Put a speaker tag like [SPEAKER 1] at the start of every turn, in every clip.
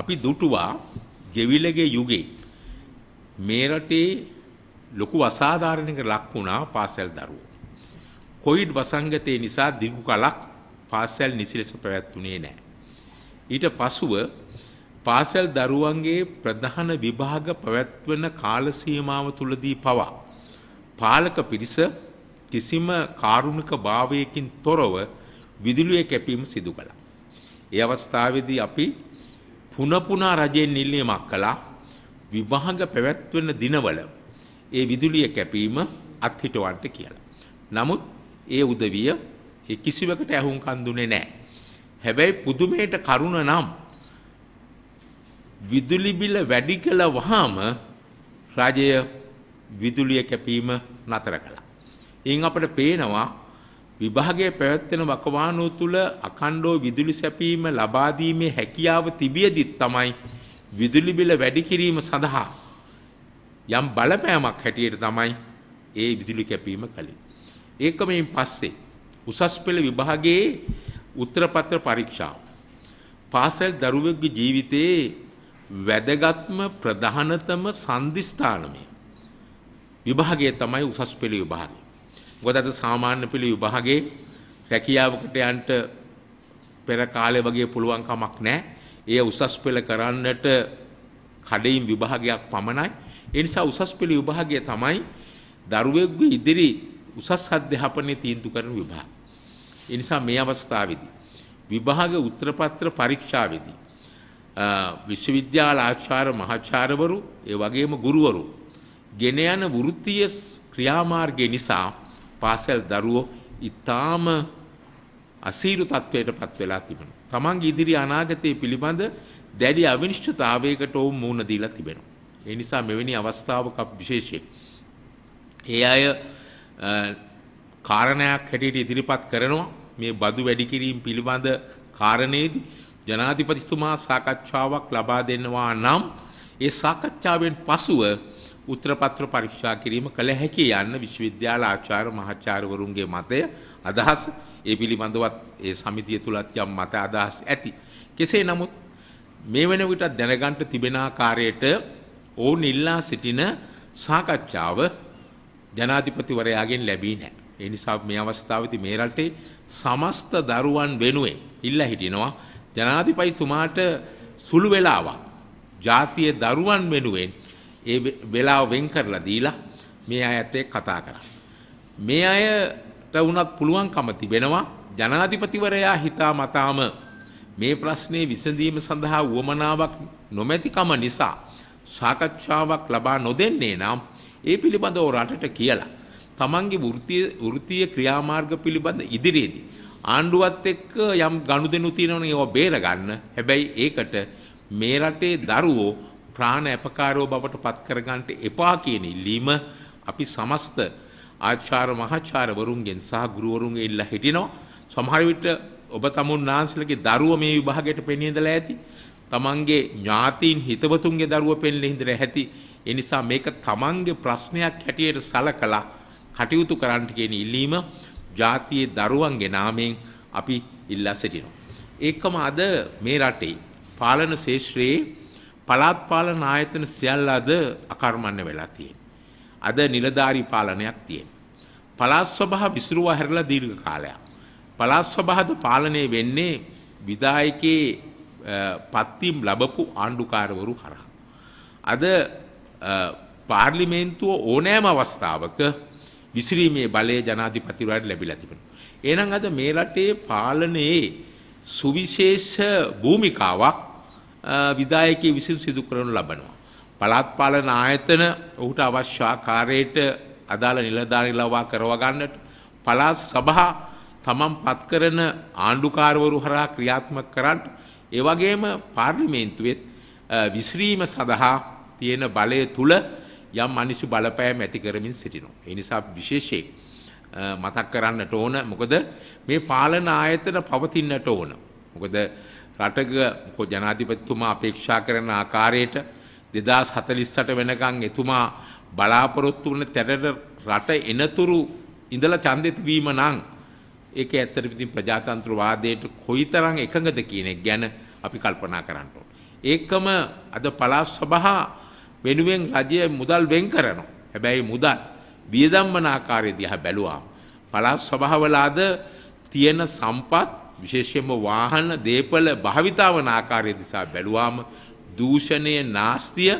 [SPEAKER 1] අපි දුටුවා ගෙවිලගේ යුගයේ මේ රටේ ලොකු අසාධාරණයකට ලක් වුණා පාසල් දරුවෝ. කොවිඩ් වසංගතය නිසා දිගු කලක් පාසල් නිසි ලෙස පැවැත්වුණේ නැහැ. ඊට පසුව පාසල් දරුවන්ගේ ප්‍රධාන විභාග පැවැත්වෙන කාල සීමාව තුලදී පවා පාලක පිරිස කිසිම කාරුණික භාවයකින් තොරව විදුලිය කැපීම සිදු කළා. ඒ අවස්ථාවේදී අපි පුනපුනා රජයෙන් ඉල්ලීමක් කළා විභාග පැවැත්වෙන දිනවල ඒ විදුලිය කැපීම අත්හිටවන්ට කියලා. නමුත් ඒ උදවිය ඒ කිසිවකට ඇහුම් කන්දුනේ නැහැ. හැබැයි පුදුමයට කරුණ නම් විදුලි බිල වැඩි කළ වහාම රජය විදුලිය කැපීම නතර කළා. එයින් අපට පේනවා විභාගය පැවැත්වෙන වකවානුව තුළ අකණ්ඩෝ විදුලි සැපීම ලබාදීමේ හැකියාව තිබියදිත් තමයි විදුලි බිල වැඩි කිරීම සඳහා යම් බලපෑමක් හැටියට තමයි ඒ විදුලි කැපීම කළේ. ඒක මෙයින් පස්සේ උසස් පෙළ විභාගයේ උත්තරපත්‍ර පරීක්ෂාව. පාසල් දරුවෙක්ගේ ජීවිතයේ වැදගත්ම ප්‍රධානතම සංදිස්ථානමය. විභාගය තමයි උසස් පෙළ විභාගය. මොකද අද සාමාන්‍ය පිළ විභාගේ රැකියාවකට යන්න පෙර කාලේ වගේ පුළුවන් කමක් නැහැ. ඒ උසස් පෙළ කරන්නට කඩයින් විභාගයක් පමණයි. ඒ නිසා උසස් පෙළ විභාගය තමයි දරුවෙකුගේ ඉදිරි උසස් අධ්‍යාපනයේ තීන්දුව කරන විභාග. ඒ නිසා මේ අවස්ථාවේදී විභාග උත්තර පත්‍ර පරීක්ෂාවේදී විශ්වවිද්‍යාල ආචාර්ය මහාචාර්යවරු ඒ වගේම ගුරුවරු ගෙන යන වෘත්තීය ක්‍රියාමාර්ගය නිසා පාසැල් දරුවෝ ඉතාම අසීරු තත්ත්වයට පත් වෙලා තිබෙන. තමන්ගේ ඉදිරි අනාගතය පිළිබඳ දැඩි අවිනිශ්චතාවයකට ඔවුන් මුහුණ දීලා තිබෙනවා. ඒ නිසා මෙවැනි අවස්ථාවක විශේෂයෙන් ඒ අය කාරණයක් හැටියට ඉදිරිපත් කරනවා මේ බදු වැඩි කිරීම පිළිබඳ කාරණේදී ජනාධිපතිතුමා සාකච්ඡාවක් ලබා දෙනවා නම් ඒ සාකච්ඡාවෙන් පසුව උත්තරපත්‍ර පරීක්ෂා කිරීම කළ හැකි යන්න විශ්වවිද්‍යාල ආචාර්ය මහාචාර්යවරුන්ගේ මතය අදහස් ඒ පිළිබඳවත් ඒ සමිතිය තුලත් යම් මත අදහස් ඇති. කෙසේ නමුත් මේ වෙන විට දැනගන්න තිබෙන ආකාරයට ඕන් ඉල්ලා සිටින සාකච්ඡාව ජනාධිපතිවරයාගෙන් ලැබී නැහැ. ඒ නිසා මේ අවස්ථාවේදී මේ රටේ සමස්ත දරුවන් වෙනුවෙන් ඉල්ලා හිටිනවා ජනාධිපතිතුමාට සුළු වේලාවක් ජාතියේ දරුවන් වෙනුවෙන් ඒ වෙලාව වෙන් කරලා දීලා මේ අයත් එක්ක කතා කරා. මේ අයට වුණත් පුළුවන්කම තිබෙනවා ජනාධිපතිවරයා හිතා මතාම මේ ප්‍රශ්නේ විසඳීම සඳහා වුවමනාවක් නොමැතිකම නිසා සාකච්ඡාවක් ලබා නොදෙන්නේ නම් ඒ පිළිබඳව රටට කියලා තමන්ගේ වෘත්තීය වෘත්තීය ක්‍රියාමාර්ග පිළිබඳ ඉදිරියේදී ආණ්ඩුවත් එක්ක යම් ගනුදෙනු තියෙනවනේ ඒවා බේර ගන්න. හැබැයි ඒකට මේ රටේ දරුවෝ ප්‍රාණ අපකාරෝ බවට පත් කරගන්නට එපා කියන ඉල්ලීම අපි සමස්ත ආචාර මහාචාර්යවරුන්ගෙන් සහ ගුරුවරුන්ගෙන් ඉල්ලා හිටිනවා. සමහර විට ඔබ තමුන් නාන්සලගේ දරුව මේ විභාගයට පෙනී ඉඳලා ඇති. තමන්ගේ ඥාතීන් හිතවතුන්ගේ දරුව පෙන්ලා ඉඳලා ඇති. ඒ නිසා මේක තමන්ගේ ප්‍රශ්නයක් හැටියට සලකලා කටයුතු කරන්නට කියන ඉල්ලීම ජාතියේ දරුවන්ගේ නාමයෙන් අපි ඉල්ලා සිටිනවා. ඒකම අද මේ රටේ පාලන ශේෂ්ත්‍රයේ පළාත් පාලන ආයතන සියල්ල අද අකර්මණ්‍ය වෙලා තියෙන. අද නිලධාරී පාලනයක් තියෙන. පළාත් සභා විසිරුවා හැරලා දීර්ඝ කාලයක්. පළාත් සභාද පාලනය වෙන්නේ විධායකයේ පත්තිම් ලැබපු ආණ්ඩුකාරවරු හරහා. අද පාර්ලිමේන්තුව ඕනෑම අවස්ථාවක විසිරීමේ බලය ජනාධිපතිවරයාට ලැබිලා තිබෙනවා. එහෙනම් අද මේ රටේ පාලනයේ සුවිශේෂ භූමිකාවක් විදායකයේ විසින් සිදු කරනු ලබනවා. පළාත් පාලන ආයතන ඔහුට අවශ්‍ය ආකාරයට අදාළ නිලධාරීන් ලවා කරවා ගන්නට පළාත් සභා තමන් පත් කරන ආණ්ඩුකාරවරු හරහා ක්‍රියාත්මක කරන්න ඒ වගේම පාර්ලිමේන්තුවෙත් විසිරීම සඳහා තියෙන බලය තුල යම් අනිසු බලපෑම් ඇති කරමින් සිටිනවා. ඒ නිසා විශේෂයෙන් මතක් කරන්නට ඕන මොකද මේ පාලන ආයතන පවතින්නට ඕන. මොකද රටක ජනාධිපතිතුමා අපේක්ෂා කරන ආකාරයට දෙදස් හතලිස්සට වෙනකං එතුමා බලාපොරොත්තු වන තැරට රට එනතුරු ඉඳල චන්දෙතිවීම නං ඒක ඇත්තර ඉතින් ප්‍රජාතන්ත්‍රවාදයට කොයි තරං එකඟද කියනෙක් ගැන අපි කල්පනා කරන්නට. ඒකම අද පලාස් සබහා වෙනුවෙන් රජය මුදල් වෙන් කරනවා. හැබැයි මුදල් වියදම්මනාකාරය දිහ බැලුවාම්. පලාස් සභහවලාද තියෙන සම්පත් විශේෂයෙන්ම වාහන දේපල භාවිතා වන ආකාරය දිසා බැලුවාම දූෂණය නාස්තිය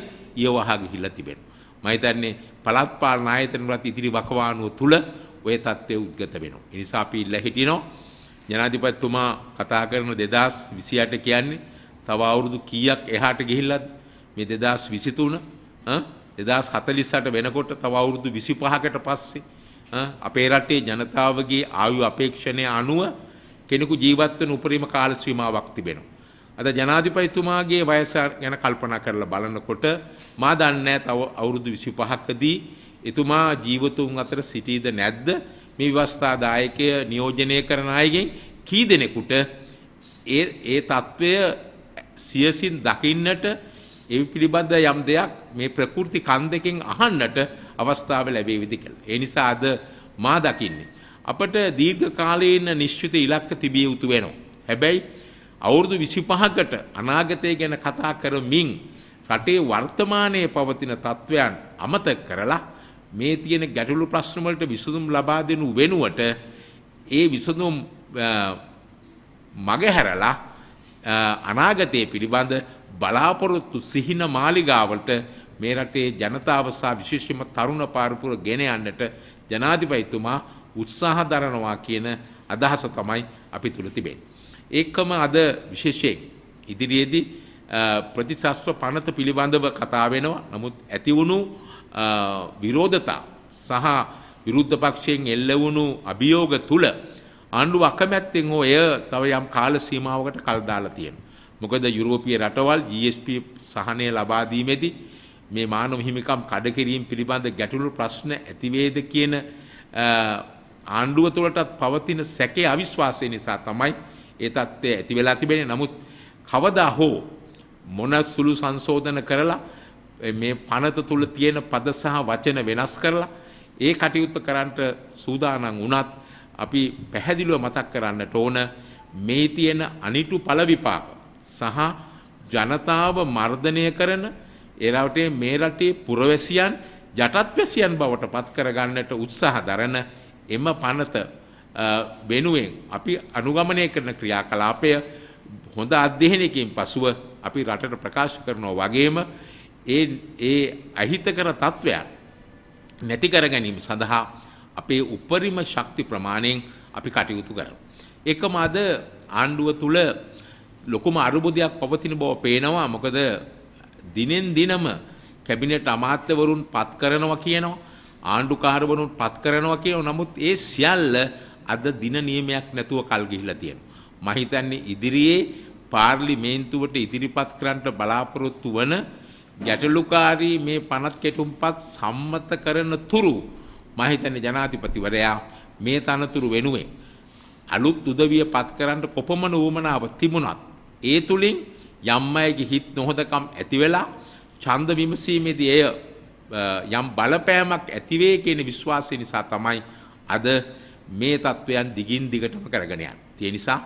[SPEAKER 1] යවහා ගිහිලා තිබෙනවා. මම හිතන්නේ පළාත් පාලන ආයතනවලත් ඉදිරි වකවානුව තුල ওই தත්ත්වය උද්ගත වෙනවා. ඒ නිසා අපි ඉල්ලා හිටිනවා ජනාධිපතිතුමා කතා කරන 2028 කියන්නේ තව අවුරුදු කීයක් එහාට ගිහිල්ලාද මේ 2023 අ 2048 වෙනකොට තව අවුරුදු 25කට පස්සේ අපේ රටේ ජනතාවගේ ආයු අපේක්ෂණය අනුව කෙනෙකු ජීවත් වෙන උපරිම කාල සීමාවක් තිබෙනවා. අද ජනාධිපතිතුමාගේ වයස ගැන කල්පනා කරලා බලනකොට මා දන්නේ තව අවුරුදු 25කදී එතුමා ජීවතුන් අතර සිටීද නැද්ද මේ විවස්ථා දායකය නියෝජනය කරන අයගෙන් කී දෙනෙකුට ඒ ඒ తත්වය සියසින් දකින්නට ඒ පිළිබඳ යම් දෙයක් මේ ප්‍රකෘති කන් දෙකෙන් අහන්නට අවස්ථාව ලැබේවිද කියලා. ඒ නිසා අද මා දකින්නේ අපට දීර්ඝ කාලයේන නිශ්චිත ඉලක්ක තිබිය යුතු වෙනවා. හැබැයි අවුරුදු 25කට අනාගතය ගැන කතා කරමින් රටේ වර්තමානයේ පවතින තත්ත්වයන් අමතක කරලා මේ තියෙන ගැටලු ප්‍රශ්න වලට විසඳුම් ලබා දෙනු වෙනුවට ඒ විසඳුම් මගහැරලා අනාගතය පිළිබඳ බලාපොරොත්තු සිහින මාලිගාවට මේ රටේ ජනතාව සහ විශේෂයෙන්ම තරුණ පාරපුර ගෙන යන්නට ජනාධිපතිතුමා උත්සාහ දරනවා කියන අදහස තමයි අපි තුළ තිබෙන්නේ. ඒකම අද විශේෂයෙන් ඉදිරියේදී ප්‍රතිශාස්ත්‍ර පනත පිළිබඳව කතා වෙනවා. නමුත් ඇති වුණු විරෝධතා සහ විරුද්ධ පක්ෂයෙන් එල්ල වුණු අභියෝග තුල ආණ්ඩුව අකමැත්තෙන් හෝ එය තව යම් කාල සීමාවකට කල් දාලා තියෙනවා. මොකද යුරෝපීය රටවල් GSP සහනය ලබා දීමේදී මේ මානව හිමිකම් කඩකිරීම පිළිබඳ ගැටළු ප්‍රශ්න ඇතිවේද කියන ආණ්ඩුව තුළටත් පවතින සැකේ අවිශ්වාසය නිසා තමයි ඒ තත්ත්වය ඇති වෙලා තිබෙන්නේ. නමුත් කවදා හෝ මොන සුළු සංශෝධන කරලා මේ පනත තුළ තියෙන පද සහ වචන වෙනස් කරලා ඒ කටයුත්ත කරන්නට සූදානම් වුණත් අපි පැහැදිලිව මතක් කරන්නට ඕන මේ තියෙන අනිටු පළ විපාක සහ ජනතාව මර්ධනය කරන එරවටේ මේ රටේ පුරවැසියන් යටත්වැසියන් බවට පත් කරගන්නට උත්සාහ දරන එම පනත වෙනුවෙන් අපි අනුගමනය කරන ක්‍රියාකලාපය හොඳ අධ්‍යයනයකින් පසුව අපි රටට ප්‍රකාශ කරනවා වගේම ඒ ඒ අහිතකර තත්ත්වයන් නැති කර ගැනීම සඳහා අපේ උපරිම ශක්ති ප්‍රමාණයෙන් අපි කටයුතු කරනවා. එකම අද ආණ්ඩුව තුල ලොකුම අරුබුදයක් පවතින බව පේනවා. මොකද දිනෙන් දිනම කැබිනට් අමාත්‍යවරුන් පත් කරනවා කියනවා. ආණ්ඩුකාරවරුන් පත් කරනවා කියන නමුත් ඒ සියල්ල අද දින නියමයක් නැතුව කල් ගිහිලා තියෙනවා. මම හිතන්නේ ඉදිරියේ පාර්ලිමේන්තුවට ඉදිරිපත් කරන්නට බලාපොරොත්තු වන ගැටලුකාරී මේ පනත් කෙටුම්පත් සම්මත කරන තුරු මම හිතන්නේ ජනාධිපතිවරයා මේ තනතුරු වෙනුවෙන් අලුත් උදවිය පත් කරන්න කොපමණ වුමනාව තිබුණත් ඒ තුලින් යම් අයගේ හිත් නොහොදකම් ඇති වෙලා ඡන්ද විමසීමේදී එය යම් බලපෑමක් ඇතිවේ කියන විශ්වාසය නිසා තමයි අද මේ තත්ත්වයන් දිගින් දිගටම කරගෙන යන්නේ. ඒ නිසා